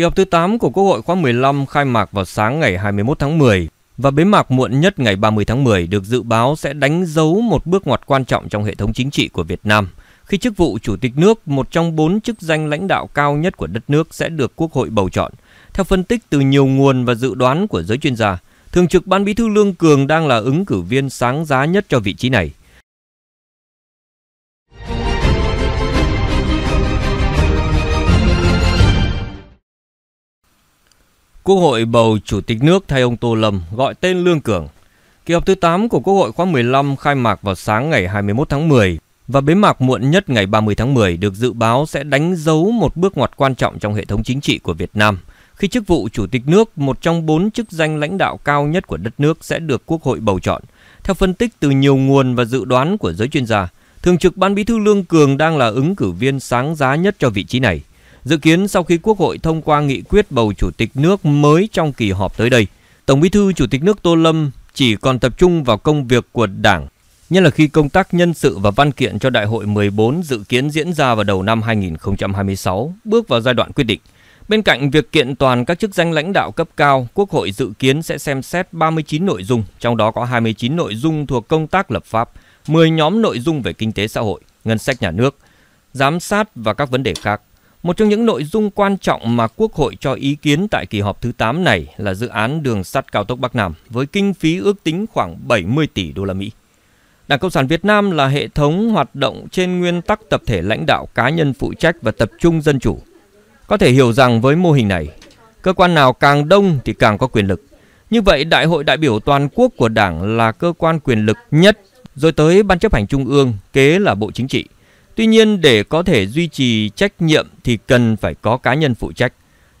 Kỳ họp thứ 8 của Quốc hội khóa 15 khai mạc vào sáng ngày 21 tháng 10 và bế mạc muộn nhất ngày 30 tháng 10 được dự báo sẽ đánh dấu một bước ngoặt quan trọng trong hệ thống chính trị của Việt Nam khi chức vụ Chủ tịch nước, một trong bốn chức danh lãnh đạo cao nhất của đất nước sẽ được Quốc hội bầu chọn. Theo phân tích từ nhiều nguồn và dự đoán của giới chuyên gia, Thường trực Ban Bí thư Lương Cường đang là ứng cử viên sáng giá nhất cho vị trí này. Quốc hội bầu Chủ tịch nước thay ông Tô Lâm gọi tên Lương Cường. Kỳ họp thứ 8 của Quốc hội khóa 15 khai mạc vào sáng ngày 21 tháng 10 và bế mạc muộn nhất ngày 30 tháng 10 được dự báo sẽ đánh dấu một bước ngoặt quan trọng trong hệ thống chính trị của Việt Nam khi chức vụ Chủ tịch nước, một trong bốn chức danh lãnh đạo cao nhất của đất nước sẽ được Quốc hội bầu chọn. Theo phân tích từ nhiều nguồn và dự đoán của giới chuyên gia, Thường trực Ban Bí thư Lương Cường đang là ứng cử viên sáng giá nhất cho vị trí này. Dự kiến sau khi Quốc hội thông qua nghị quyết bầu Chủ tịch nước mới trong kỳ họp tới đây, Tổng bí thư Chủ tịch nước Tô Lâm chỉ còn tập trung vào công việc của Đảng, nhất là khi công tác nhân sự và văn kiện cho Đại hội 14 dự kiến diễn ra vào đầu năm 2026, bước vào giai đoạn quyết định. Bên cạnh việc kiện toàn các chức danh lãnh đạo cấp cao, Quốc hội dự kiến sẽ xem xét 39 nội dung, trong đó có 29 nội dung thuộc công tác lập pháp, 10 nhóm nội dung về kinh tế xã hội, ngân sách nhà nước, giám sát và các vấn đề khác. Một trong những nội dung quan trọng mà Quốc hội cho ý kiến tại kỳ họp thứ 8 này là dự án đường sắt cao tốc Bắc Nam với kinh phí ước tính khoảng 70 tỷ đô la Mỹ. Đảng Cộng sản Việt Nam là hệ thống hoạt động trên nguyên tắc tập thể lãnh đạo cá nhân phụ trách và tập trung dân chủ. Có thể hiểu rằng với mô hình này, cơ quan nào càng đông thì càng có quyền lực. Như vậy, Đại hội đại biểu toàn quốc của Đảng là cơ quan quyền lực nhất, rồi tới Ban chấp hành Trung ương, kế là Bộ Chính trị – Tuy nhiên để có thể duy trì trách nhiệm thì cần phải có cá nhân phụ trách.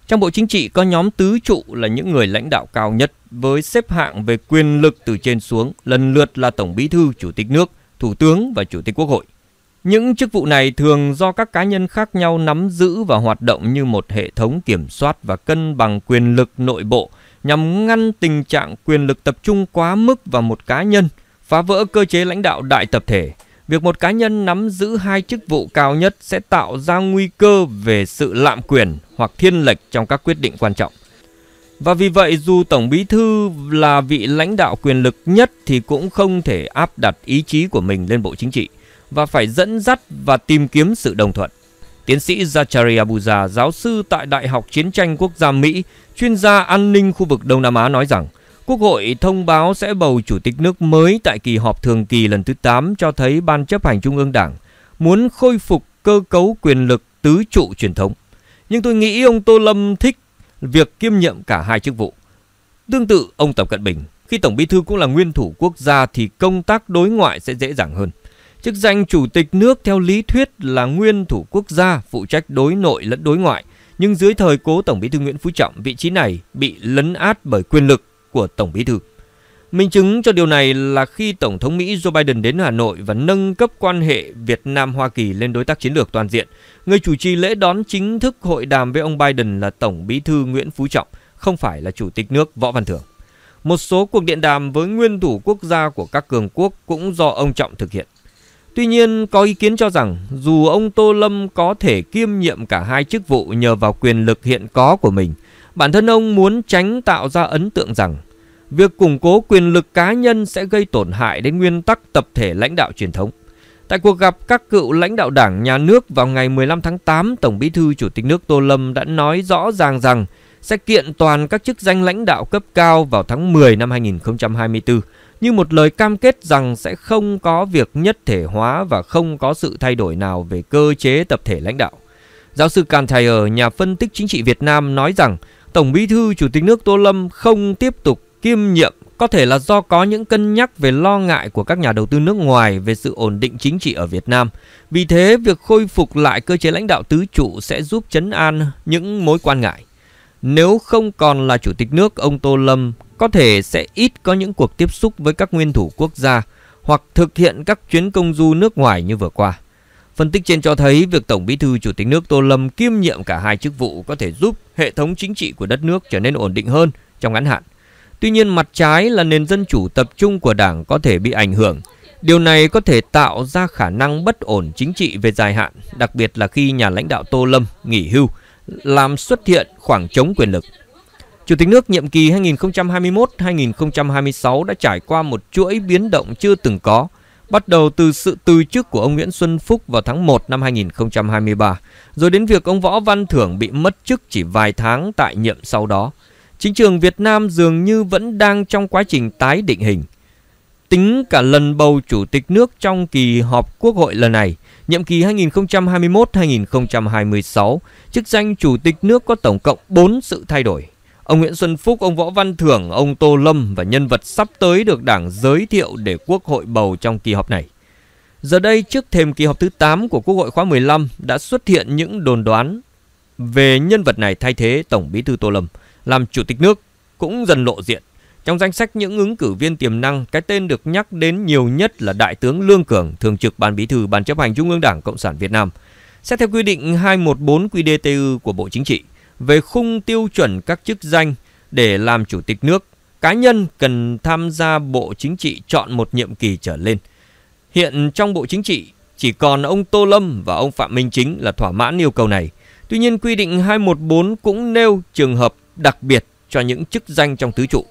Trong Bộ Chính trị có nhóm tứ trụ là những người lãnh đạo cao nhất với xếp hạng về quyền lực từ trên xuống lần lượt là Tổng Bí thư, Chủ tịch nước, Thủ tướng và Chủ tịch Quốc hội. Những chức vụ này thường do các cá nhân khác nhau nắm giữ và hoạt động như một hệ thống kiểm soát và cân bằng quyền lực nội bộ nhằm ngăn tình trạng quyền lực tập trung quá mức vào một cá nhân, phá vỡ cơ chế lãnh đạo đại tập thể – Việc một cá nhân nắm giữ hai chức vụ cao nhất sẽ tạo ra nguy cơ về sự lạm quyền hoặc thiên lệch trong các quyết định quan trọng. Và vì vậy dù Tổng Bí Thư là vị lãnh đạo quyền lực nhất thì cũng không thể áp đặt ý chí của mình lên Bộ Chính trị và phải dẫn dắt và tìm kiếm sự đồng thuận. Tiến sĩ Zachary Abuja, giáo sư tại Đại học Chiến tranh Quốc gia Mỹ, chuyên gia an ninh khu vực Đông Nam Á nói rằng – Quốc hội thông báo sẽ bầu chủ tịch nước mới tại kỳ họp thường kỳ lần thứ 8 cho thấy Ban chấp hành Trung ương Đảng muốn khôi phục cơ cấu quyền lực tứ trụ truyền thống. Nhưng tôi nghĩ ông Tô Lâm thích việc kiêm nhiệm cả hai chức vụ. Tương tự ông Tập Cận Bình, khi Tổng Bí thư cũng là nguyên thủ quốc gia thì công tác đối ngoại sẽ dễ dàng hơn. Chức danh chủ tịch nước theo lý thuyết là nguyên thủ quốc gia phụ trách đối nội lẫn đối ngoại, nhưng dưới thời cố Tổng Bí thư Nguyễn Phú Trọng, vị trí này bị lấn át bởi quyền lực của Tổng Bí Thư. Minh chứng cho điều này là khi Tổng thống Mỹ Joe Biden đến Hà Nội và nâng cấp quan hệ Việt Nam-Hoa Kỳ lên đối tác chiến lược toàn diện, người chủ trì lễ đón chính thức hội đàm với ông Biden là Tổng Bí Thư Nguyễn Phú Trọng, không phải là Chủ tịch nước Võ Văn Thưởng. Một số cuộc điện đàm với nguyên thủ quốc gia của các cường quốc cũng do ông Trọng thực hiện. Tuy nhiên, có ý kiến cho rằng dù ông Tô Lâm có thể kiêm nhiệm cả hai chức vụ nhờ vào quyền lực hiện có của mình – Bản thân ông muốn tránh tạo ra ấn tượng rằng việc củng cố quyền lực cá nhân sẽ gây tổn hại đến nguyên tắc tập thể lãnh đạo truyền thống. Tại cuộc gặp các cựu lãnh đạo đảng nhà nước vào ngày 15 tháng 8, Tổng bí thư Chủ tịch nước Tô Lâm đã nói rõ ràng rằng sẽ kiện toàn các chức danh lãnh đạo cấp cao vào tháng 10 năm 2024 như một lời cam kết rằng sẽ không có việc nhất thể hóa và không có sự thay đổi nào về cơ chế tập thể lãnh đạo. Giáo sư Can Thayer, nhà phân tích chính trị Việt Nam nói rằng Tổng Bí thư Chủ tịch nước Tô Lâm không tiếp tục kiêm nhiệm có thể là do có những cân nhắc về lo ngại của các nhà đầu tư nước ngoài về sự ổn định chính trị ở Việt Nam. Vì thế, việc khôi phục lại cơ chế lãnh đạo tứ trụ sẽ giúp chấn an những mối quan ngại. Nếu không còn là chủ tịch nước, ông Tô Lâm có thể sẽ ít có những cuộc tiếp xúc với các nguyên thủ quốc gia hoặc thực hiện các chuyến công du nước ngoài như vừa qua. Phân tích trên cho thấy việc Tổng Bí thư Chủ tịch nước Tô Lâm kiêm nhiệm cả hai chức vụ có thể giúp hệ thống chính trị của đất nước trở nên ổn định hơn trong ngắn hạn. Tuy nhiên mặt trái là nền dân chủ tập trung của Đảng có thể bị ảnh hưởng. Điều này có thể tạo ra khả năng bất ổn chính trị về dài hạn, đặc biệt là khi nhà lãnh đạo Tô Lâm nghỉ hưu, làm xuất hiện khoảng trống quyền lực. Chủ tịch nước nhiệm kỳ 2021-2026 đã trải qua một chuỗi biến động chưa từng có, bắt đầu từ sự từ chức của ông Nguyễn Xuân Phúc vào tháng 1 năm 2023, rồi đến việc ông Võ Văn Thưởng bị mất chức chỉ vài tháng tại nhiệm sau đó. Chính trường Việt Nam dường như vẫn đang trong quá trình tái định hình. Tính cả lần bầu chủ tịch nước trong kỳ họp quốc hội lần này, nhiệm kỳ 2021-2026, chức danh chủ tịch nước có tổng cộng 4 sự thay đổi. Ông Nguyễn Xuân Phúc, ông Võ Văn Thưởng, ông Tô Lâm và nhân vật sắp tới được Đảng giới thiệu để Quốc hội bầu trong kỳ họp này. Giờ đây, trước thêm kỳ họp thứ 8 của Quốc hội khóa 15 đã xuất hiện những đồn đoán về nhân vật này thay thế Tổng bí thư Tô Lâm làm Chủ tịch nước cũng dần lộ diện. Trong danh sách những ứng cử viên tiềm năng, cái tên được nhắc đến nhiều nhất là Đại tướng Lương Cường, Thường trực Ban Bí thư Ban chấp hành Trung ương Đảng Cộng sản Việt Nam. Xét theo quy định 214 QDTU của Bộ Chính trị, về khung tiêu chuẩn các chức danh để làm chủ tịch nước, cá nhân cần tham gia bộ chính trị chọn một nhiệm kỳ trở lên. Hiện trong bộ chính trị chỉ còn ông Tô Lâm và ông Phạm Minh Chính là thỏa mãn yêu cầu này. Tuy nhiên quy định 214 cũng nêu trường hợp đặc biệt cho những chức danh trong tứ trụ.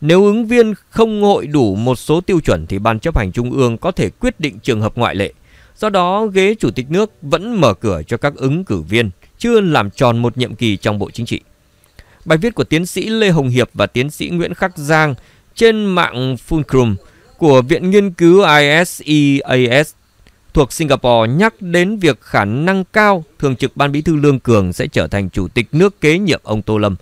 Nếu ứng viên không hội đủ một số tiêu chuẩn thì Ban chấp hành Trung ương có thể quyết định trường hợp ngoại lệ. Do đó, ghế Chủ tịch nước vẫn mở cửa cho các ứng cử viên chưa làm tròn một nhiệm kỳ trong Bộ Chính trị. Bài viết của tiến sĩ Lê Hồng Hiệp và tiến sĩ Nguyễn Khắc Giang trên mạng Fulcrum của Viện Nghiên cứu ISEAS e thuộc Singapore nhắc đến việc khả năng cao Thường trực Ban Bí thư Lương Cường sẽ trở thành Chủ tịch nước kế nhiệm ông Tô Lâm.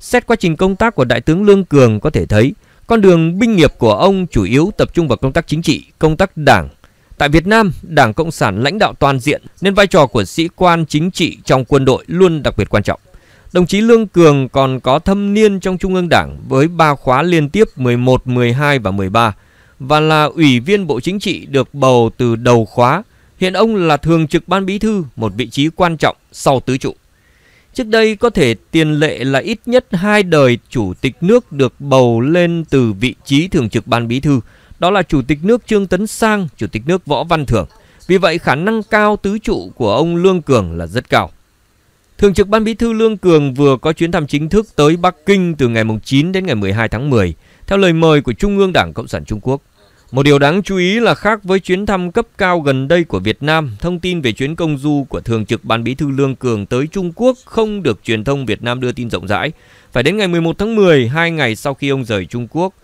Xét quá trình công tác của Đại tướng Lương Cường có thể thấy, con đường binh nghiệp của ông chủ yếu tập trung vào công tác chính trị, công tác đảng Tại Việt Nam, Đảng Cộng sản lãnh đạo toàn diện nên vai trò của sĩ quan chính trị trong quân đội luôn đặc biệt quan trọng. Đồng chí Lương Cường còn có thâm niên trong Trung ương Đảng với 3 khóa liên tiếp 11, 12 và 13 và là ủy viên Bộ Chính trị được bầu từ đầu khóa. Hiện ông là thường trực ban bí thư, một vị trí quan trọng sau tứ trụ. Trước đây có thể tiền lệ là ít nhất hai đời chủ tịch nước được bầu lên từ vị trí thường trực ban bí thư đó là Chủ tịch nước Trương Tấn Sang, Chủ tịch nước Võ Văn Thưởng. Vì vậy khả năng cao tứ trụ của ông Lương Cường là rất cao. Thường trực Ban Bí thư Lương Cường vừa có chuyến thăm chính thức tới Bắc Kinh từ ngày 9 đến ngày 12 tháng 10, theo lời mời của Trung ương Đảng Cộng sản Trung Quốc. Một điều đáng chú ý là khác với chuyến thăm cấp cao gần đây của Việt Nam, thông tin về chuyến công du của Thường trực Ban Bí thư Lương Cường tới Trung Quốc không được truyền thông Việt Nam đưa tin rộng rãi. Phải đến ngày 11 tháng 10, hai ngày sau khi ông rời Trung Quốc,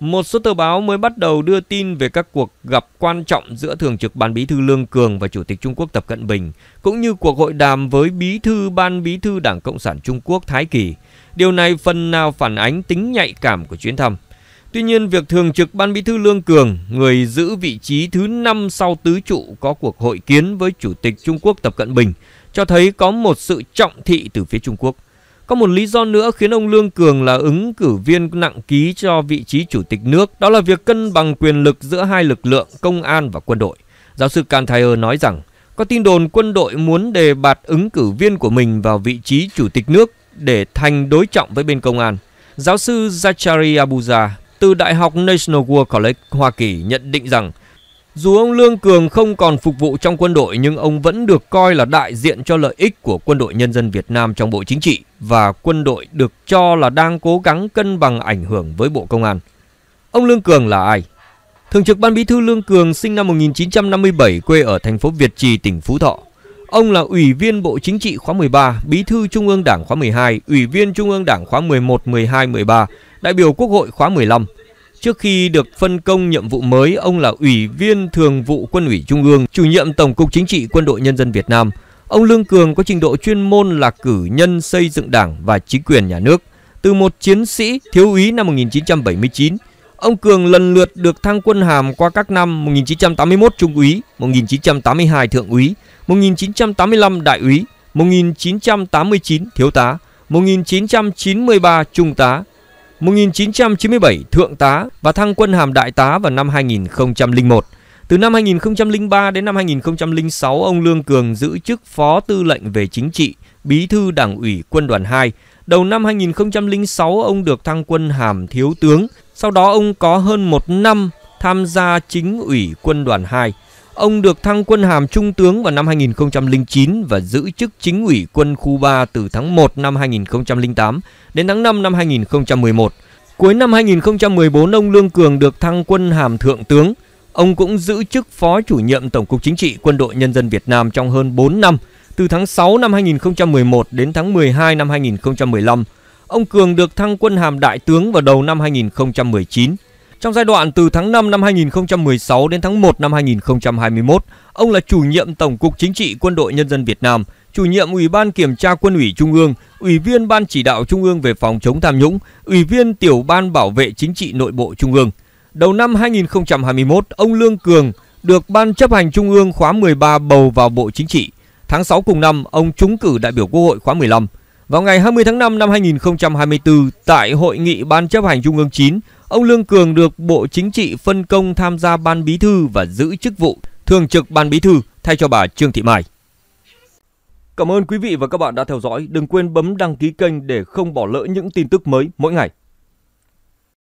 một số tờ báo mới bắt đầu đưa tin về các cuộc gặp quan trọng giữa Thường trực Ban Bí thư Lương Cường và Chủ tịch Trung Quốc Tập Cận Bình, cũng như cuộc hội đàm với Bí thư Ban Bí thư Đảng Cộng sản Trung Quốc Thái Kỳ. Điều này phần nào phản ánh tính nhạy cảm của chuyến thăm. Tuy nhiên, việc Thường trực Ban Bí thư Lương Cường, người giữ vị trí thứ năm sau tứ trụ có cuộc hội kiến với Chủ tịch Trung Quốc Tập Cận Bình, cho thấy có một sự trọng thị từ phía Trung Quốc. Có một lý do nữa khiến ông Lương Cường là ứng cử viên nặng ký cho vị trí chủ tịch nước, đó là việc cân bằng quyền lực giữa hai lực lượng công an và quân đội. Giáo sư Cantayer nói rằng, có tin đồn quân đội muốn đề bạt ứng cử viên của mình vào vị trí chủ tịch nước để thành đối trọng với bên công an. Giáo sư Zachary Abuja từ Đại học National War College Hoa Kỳ nhận định rằng dù ông Lương Cường không còn phục vụ trong quân đội nhưng ông vẫn được coi là đại diện cho lợi ích của quân đội nhân dân Việt Nam trong Bộ Chính trị và quân đội được cho là đang cố gắng cân bằng ảnh hưởng với Bộ Công an. Ông Lương Cường là ai? Thường trực Ban Bí thư Lương Cường sinh năm 1957 quê ở thành phố Việt Trì, tỉnh Phú Thọ. Ông là Ủy viên Bộ Chính trị khóa 13, Bí thư Trung ương Đảng khóa 12, Ủy viên Trung ương Đảng khóa 11, 12, 13, đại biểu Quốc hội khóa 15, Trước khi được phân công nhiệm vụ mới, ông là Ủy viên Thường vụ Quân ủy Trung ương, chủ nhiệm Tổng cục Chính trị Quân đội Nhân dân Việt Nam. Ông Lương Cường có trình độ chuyên môn là cử nhân xây dựng đảng và chính quyền nhà nước. Từ một chiến sĩ thiếu úy năm 1979, ông Cường lần lượt được thăng quân hàm qua các năm 1981 Trung úy, 1982 Thượng úy, 1985 Đại úy, 1989 Thiếu tá, 1993 Trung tá, 1997 thượng tá và thăng quân hàm đại tá vào năm 2001. Từ năm 2003 đến năm 2006, ông Lương Cường giữ chức Phó Tư lệnh về Chính trị, Bí thư Đảng ủy Quân đoàn 2. Đầu năm 2006, ông được thăng quân hàm Thiếu tướng. Sau đó, ông có hơn một năm tham gia chính ủy Quân đoàn 2. Ông được thăng quân hàm trung tướng vào năm 2009 và giữ chức chính ủy quân khu 3 từ tháng 1 năm 2008 đến tháng 5 năm 2011. Cuối năm 2014, ông Lương Cường được thăng quân hàm thượng tướng. Ông cũng giữ chức phó chủ nhiệm Tổng cục Chính trị Quân đội Nhân dân Việt Nam trong hơn 4 năm, từ tháng 6 năm 2011 đến tháng 12 năm 2015. Ông Cường được thăng quân hàm đại tướng vào đầu năm 2019. Trong giai đoạn từ tháng 5 năm 2016 đến tháng 1 năm 2021, ông là chủ nhiệm Tổng cục Chính trị Quân đội Nhân dân Việt Nam, chủ nhiệm Ủy ban Kiểm tra Quân ủy Trung ương, Ủy viên Ban chỉ đạo Trung ương về phòng chống tham nhũng, Ủy viên Tiểu ban Bảo vệ Chính trị Nội bộ Trung ương. Đầu năm 2021, ông Lương Cường được Ban chấp hành Trung ương khóa 13 bầu vào Bộ Chính trị. Tháng 6 cùng năm, ông trúng cử đại biểu Quốc hội khóa 15. Vào ngày 20 tháng 5 năm 2024, tại Hội nghị Ban chấp hành Trung ương 9, ông Lương Cường được Bộ Chính trị phân công tham gia Ban Bí thư và giữ chức vụ Thường trực Ban Bí thư thay cho bà Trương Thị Mai. Cảm ơn quý vị và các bạn đã theo dõi. Đừng quên bấm đăng ký kênh để không bỏ lỡ những tin tức mới mỗi ngày.